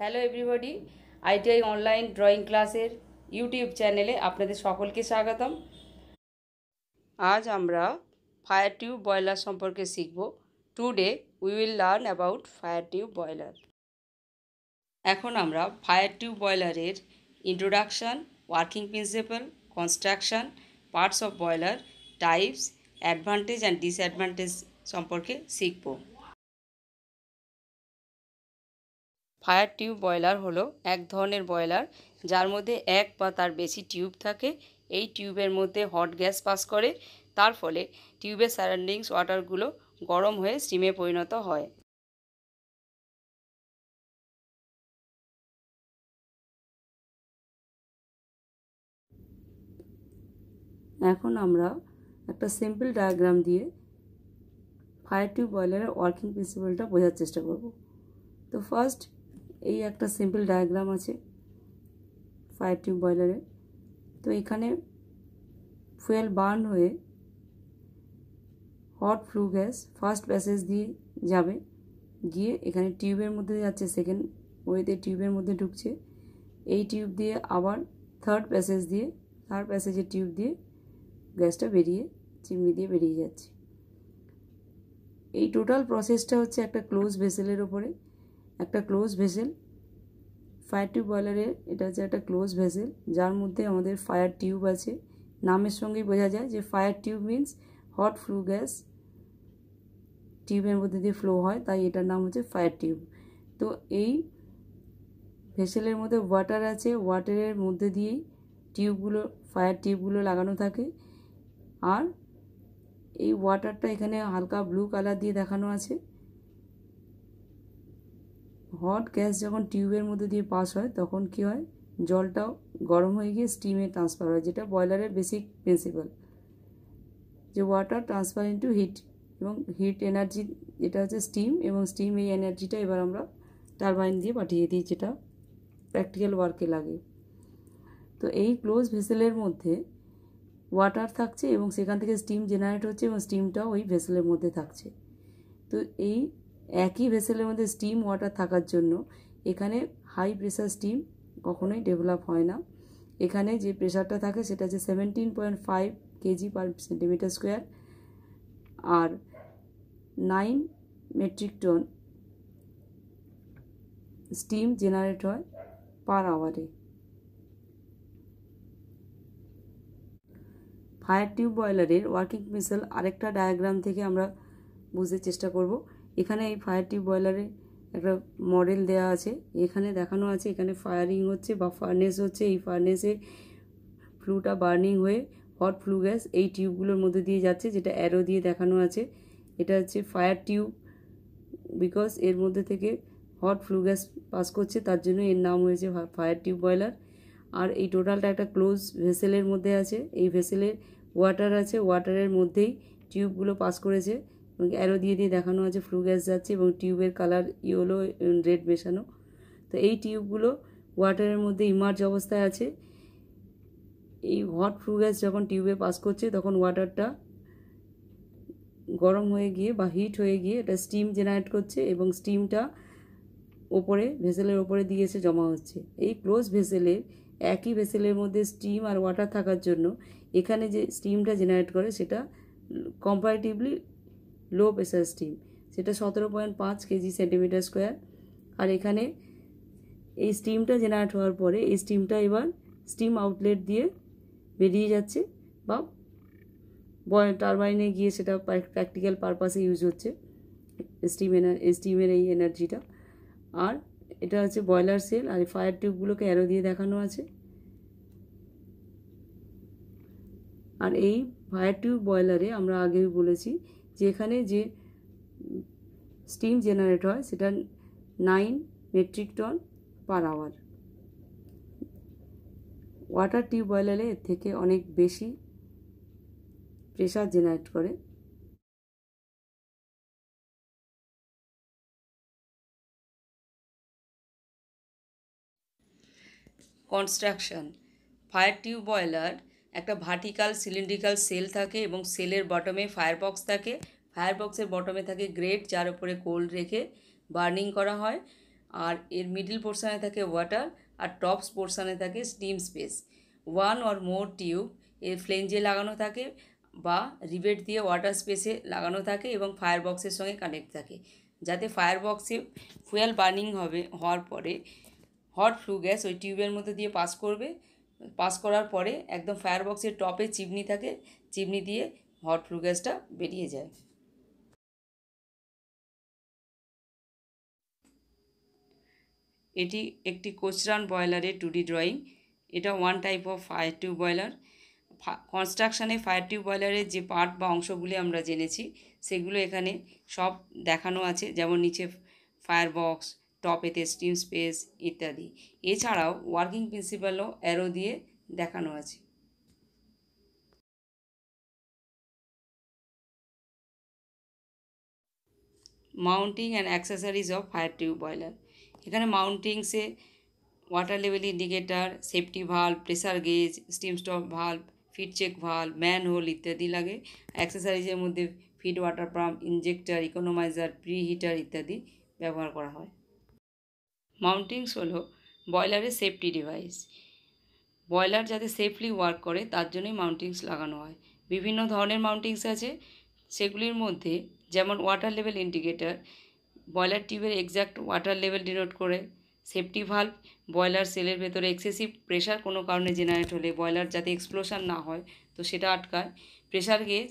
hello everybody ITI online drawing ক্লাসের YouTube চ্যানেলে আপনাদের সকলকে স্বাগতম আজ আমরা ফায়ার টিউব বয়লার সম্পর্কে শিখব today we will learn about fire tube boiler এখন আমরা ফায়ার টিউব বয়লারের introduction working principle construction parts of boiler types advantage and disadvantage সম্পর্কে শিখবো ফায়ার টিউব বয়লার হলো এক ধরনের বয়লার যার মধ্যে এক বা তার বেশি টিউব থাকে এই টিউবের মধ্যে হট গ্যাস পাস করে তার ফলে টিউবের সারাউন্ডিংস ওয়াটারগুলো গরম হয়ে স্টিমে পরিণত হয় এখন আমরা একটা সিম্পল ডায়াগ্রাম দিয়ে ফায়ার টিউব বয়লারের ওয়ার্কিং প্রিন্সিপালটা বোঝার চেষ্টা করব তো ফার্স্ট এই একটা সিম্পল ডায়াগ্রাম আছে ফায়ার টিউব বয়লারের তো এখানে ফুয়েল বার্ন হয়ে hot flue gas first passage দিয়ে যাবে গিয়ে এখানে টিউবের মধ্যে যাচ্ছে সেকেন্ড ওয়েতে টিউবের মধ্যে ঢুকছে এই টিউব দিয়ে আবার থার্ড প্যাসেজ দিয়ে থার্ড প্যাসেজের টিউব দিয়ে গ্যাসটা বেরিয়ে চিমনি দিয়ে বেরিয়ে যাচ্ছে এই টোটাল প্রসেসটা হচ্ছে একটা ক্লোজ ভেসেলের ওপরে একটা ক্লোজ ভেসেল ফায়ার টিউব বয়লারের এটা হচ্ছে একটা ক্লোজ ভেসেল যার মধ্যে আমাদের ফায়ার টিউব আছে নামের সঙ্গেই বোঝা যায় যে fire tube means hot flue gas টিউবের মধ্যে দিয়ে ফ্লো হয় তাই এটার নাম হচ্ছে ফায়ার টিউব তো এই ভেসেলের মধ্যে ওয়াটার আছে ওয়াটারের মধ্যে দিয়েই টিউবগুলো ফায়ার টিউবগুলো লাগানো থাকে আর এই ওয়াটারটা এখানে হালকা ব্লু কালার দিয়ে দেখানো আছে হট গ্যাস যখন টিউবের মধ্যে দিয়ে পাস হয় তখন কি হয় জলটাও গরম হয়ে গিয়ে স্টিমে ট্রান্সফার হয় যেটা বয়লারের বেসিক প্রিন্সিপাল যে ওয়াটার ট্রান্সফার ইন্টু হিট এবং হিট এনার্জি যেটা হচ্ছে স্টিম এবং স্টিম এই এনার্জিটা এবার আমরা টারবাইন দিয়ে পাঠিয়ে দিই যেটা প্র্যাকটিক্যাল ওয়ার্কে লাগে তো এই ক্লোজ ভেসেলের মধ্যে ওয়াটার থাকছে এবং সেখান থেকে স্টিম জেনারেট হচ্ছে এবং স্টিমটাও ওই ভেসেলের মধ্যে থাকছে তো এই একই ভেসেলের মধ্যে স্টিম ওয়াটার থাকার জন্য এখানে হাই প্রেশার স্টিম কখনোই ডেভেলপ হয় না এখানে যে প্রেশারটা থাকে সেটা হচ্ছে seventeen point five KG per centimetre square আর nine metric ton steam generate হয় পার আওয়ারে ফায়ার টিউব বয়লারের ওয়ার্কিং মিসেল আরেকটা ডায়াগ্রাম থেকে আমরা বুঝতে চেষ্টা করবো এখানে এই ফায়ারটি বয়লারে একটা মডেল দেয়া আছে এখানে দেখানো আছে এখানে ফায়ারিং হচ্ছে বা ফার্নেস হচ্ছে এই ফার্নেসে ফ্লুটা বার্নিং হয়ে হট ফ্লু গ্যাস এই টিউবগুলোর মধ্যে দিয়ে যাচ্ছে যেটা অ্যারো দিয়ে দেখানো আছে এটা হচ্ছে ফায়ার টিউব বিকজ এর মধ্যে থেকে হট ফ্লু গ্যাস পাস করছে তার জন্য এর নাম হয়েছে ফায়ার টিউব বয়লার আর এই টোটালটা একটা ক্লোজ ভেসেলের মধ্যে আছে এই ভেসেলের ওয়াটার আছে ওয়াটারের মধ্যেই টিউবগুলো পাস করেছে এবং অ্যারো দিয়ে দিয়ে দেখানো আছে ফ্লু গ্যাস যাচ্ছে এবং টিউবের কালার ইয়েলো রেড মেশানো তো এই টিউবগুলো ওয়াটারের মধ্যে ইমার্জ অবস্থায় আছে এই হট ফ্লু গ্যাস যখন টিউবে পাস করছে তখন ওয়াটারটা গরম হয়ে গিয়ে বা হিট হয়ে গিয়ে এটা স্টিম জেনারেট করছে এবং স্টিমটা ওপরে ভেসেলের ওপরে দিয়ে এসে জমা হচ্ছে এই ক্লোজ ভেসেলের একই ভেসেলের মধ্যে স্টিম আর ওয়াটার থাকার জন্য এখানে যে স্টিমটা জেনারেট করে সেটা কম্পারেটিভলি লো প্রেশার স্টিম সেটা সতেরো পয়েন্ট পাঁচ কেজি সেন্টিমিটার স্কোয়ার আর এখানে এই স্টিমটা জেনারেট হওয়ার পরে এই স্টিমটা এবার স্টিম আউটলেট দিয়ে বেরিয়ে যাচ্ছে বা টারবাইনে গিয়ে সেটা প্র্যাকটিক্যাল পারপাসে ইউজ হচ্ছে স্টিম এনার স্টিমের এই এনার্জিটা আর এটা হচ্ছে বয়লার সেল আর ফায়ার টিউবগুলোকে অ্যারো দিয়ে দেখানো আছে আর এই ফায়ার টিউব বয়লারে আমরা আগেই বলেছি যেখানে যে স্টিম জেনারেট হয় সেটা nine metric ton per hour water বয়লারে এর থেকে অনেক বেশি প্রেশার জেনারেট করে কনস্ট্রাকশন ফায়ার টিউব বয়লার একটা ভার্টিক্যাল সিলিন্ড্রিক্যাল সেল থাকে এবং সেলের বটমে ফায়ার বক্স থাকে ফায়ার বক্সের বটমে থাকে গ্রেট যার উপরে কোল রেখে বার্নিং করা হয় আর এর মিডিল পোর্শানে থাকে ওয়াটার আর টপস পোর্শানে থাকে steam space one or more tube এর ফ্লেঞ্জে লাগানো থাকে বা রিবেট দিয়ে ওয়াটার স্পেসে লাগানো থাকে এবং ফায়ার বক্সের সঙ্গে কানেক্ট থাকে যাতে ফায়ার বক্সে ফুয়েল বার্নিং হবে হওয়ার পরে হট ফ্লু গ্যাস ওই টিউবের মধ্যে দিয়ে পাস করবে পাস করার পরে একদম ফায়ার বক্সের টপে চিমনি থাকে চিমনি দিয়ে হট ফ্লু গ্যাসটা বেরিয়ে যায় এটি একটি কোচরান বয়লারের টুডি ড্রয়িং এটা one type of fire tube boiler কনস্ট্রাকশানে ফায়ার টিউব বয়লারের যে পার্ট বা অংশগুলি আমরা জেনেছি সেগুলো এখানে সব দেখানো আছে যেমন নিচে ফায়ার বক্স টপেতে স্টিম স্পেস ইত্যাদি এছাড়াও ওয়ার্কিং প্রিন্সিপালও অ্যারো দিয়ে দেখানো আছে mounting and accessories of fire tube boiler এখানে মাউন্টিংসে water level indicator safety valve pressure gauge steam stop valve feed check valve manhole ইত্যাদি লাগে অ্যাক্সেসারিজের মধ্যে feed water pump injector economiser preheater ইত্যাদি ব্যবহার করা হয় মাউন্টিংস হলো বয়লারের সেফটি ডিভাইস বয়লার যাতে সেফলি ওয়ার্ক করে তার জন্যই মাউন্টিংস লাগানো হয় বিভিন্ন ধরনের মাউন্টিংস আছে সেগুলির মধ্যে যেমন ওয়াটার লেভেল ইন্ডিকেটার বয়লার টিউবের এক্স্যাক্ট ওয়াটার লেভেল ডিনোট করে সেফটি ভাল্ভ বয়লার সেলের ভেতরে এক্সেসিভ প্রেশার কোনো কারণে জেনারেট হলে বয়লার যাতে এক্সপ্লোশন না হয় তো সেটা আটকায় প্রেশার গেজ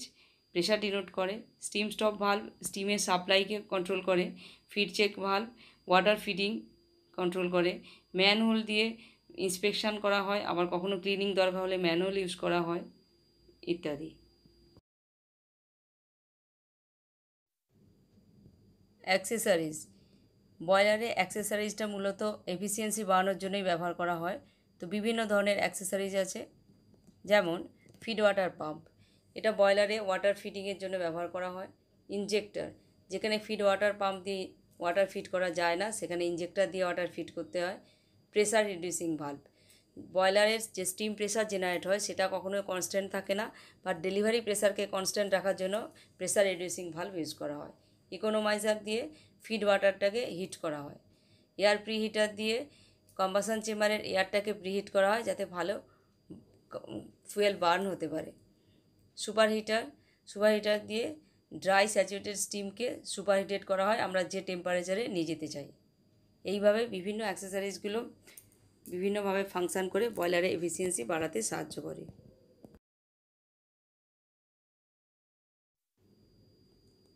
প্রেশার ডিনোট করে স্টিম স্টপ ভাল্ভ স্টিমের সাপ্লাইকে কন্ট্রোল করে feed check valve water feeding control করে ম্যানহোল দিয়ে ইন্সপেকশান করা হয় আবার কখনো ক্লিনিং দরকার হলে ম্যানহোল ইউজ করা হয় ইত্যাদি অ্যাক্সেসারিজ বয়লারে অ্যাক্সেসারিজটা মূলত এফিসিয়েন্সি বাড়ানোর জন্যই ব্যবহার করা হয় তো বিভিন্ন ধরনের অ্যাক্সেসারিজ আছে যেমন ফিড ওয়াটার পাম্প এটা ব্রয়লারে ওয়াটার ফিটিংয়ের জন্য ব্যবহার করা হয় ইনজেক্টর যেখানে ফিড ওয়াটার পাম্প দিয়ে ওয়াটার ফিট করা যায় না সেখানে ইঞ্জেক্টর দিয়ে ওয়াটার ফিট করতে হয় প্রেসার রিডিউসিং ভাল্ব বয়লারের যে স্টিম প্রেসার জেনারেট হয় সেটা কখনোই কনস্ট্যান্ট থাকে না বা ডেলিভারি প্রেসারকে কনস্ট্যান্ট রাখার জন্য প্রেসার রিডিউসিং ভাল্ব ইউজ করা হয় ইকোনোমাইজার দিয়ে ফিড ওয়াটারটাকে হিট করা হয় এয়ার প্রিহিটার দিয়ে কম্বাসন চেম্বারের এয়ারটাকে প্রিহিট করা হয় যাতে ভালো ফুয়েল বার্ন হতে পারে সুপার হিটার সুপার হিটার দিয়ে ড্রাই স্যাচুরেটেড স্টিমকে সুপারহিটেড করা হয় আমরা যে টেম্পারেচারে নিয়ে যেতে চাই এইভাবে বিভিন্ন অ্যাক্সেসারিজগুলো বিভিন্নভাবে ফাংশান করে বয়লারের এফিসিয়েন্সি বাড়াতে সাহায্য করে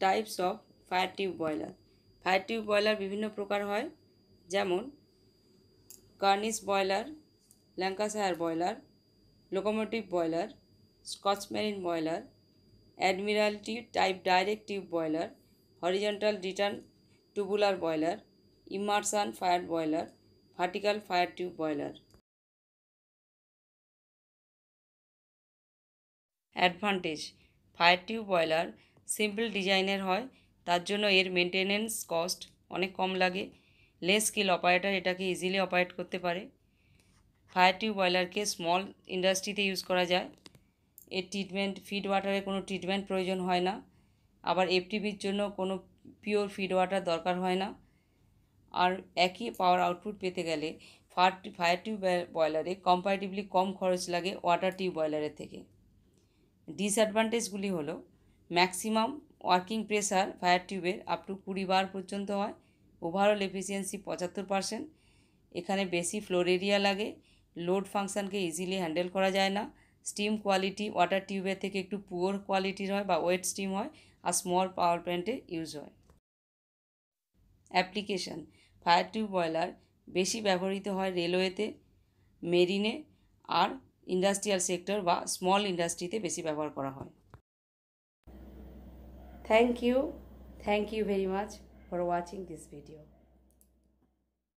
types of fire tube boiler fire tube boiler বিভিন্ন প্রকার হয় যেমন Cornish boiler Lancashire boiler locomotive boiler Scotch marine boiler admiralty type direct tube boiler horizontal return tubular boiler immersion fire boiler vertical fire tube boiler advantage fire tube boiler simple ডিজাইনের হয় তার জন্য এর maintenance cost অনেক কম লাগে less skill operator এটাকে easily operate করতে পারে ফায়ার টিউব বয়লারকে স্মল ইন্ডাস্ট্রিতে ইউজ করা যায় এর ট্রিটমেন্ট ফিড ওয়াটারে কোনো ট্রিটমেন্ট প্রয়োজন হয় না আবার এফটিভির জন্য কোনো পিওর ফিড ওয়াটার দরকার হয় না আর একই পাওয়ার আউটপুট পেতে গেলে ফার ফায়ার টিউব বয়লারে কম্পারেটিভলি কম খরচ লাগে ওয়াটার টিউব বয়লারের থেকে ডিসঅ্যাডভান্টেজগুলি হলো ম্যাক্সিমাম ওয়ার্কিং প্রেসার ফায়ার টিউবের আপ টু কুড়ি বার পর্যন্ত হয় ওভারঅল এফিসিয়েন্সি পঁচাত্তর পার্সেন্ট এখানে বেশি ফ্লোর এরিয়া লাগে লোড ফাংশানকে ইজিলি হ্যান্ডেল করা যায় না স্টিম কোয়ালিটি ওয়াটার টিউবের থেকে একটু পুয়োর কোয়ালিটির হয় বা ওয়েট স্টিম হয় আর স্মল পাওয়ার প্ল্যান্টে ইউজ হয় অ্যাপ্লিকেশন ফায়ার টিউব বয়লার বেশি ব্যবহৃত হয় রেলওয়েতে মেরিনে আর ইন্ডাস্ট্রিয়াল সেক্টর বা স্মল ইন্ডাস্ট্রিতে বেশি ব্যবহার করা হয় thank you thank you very much for watching this video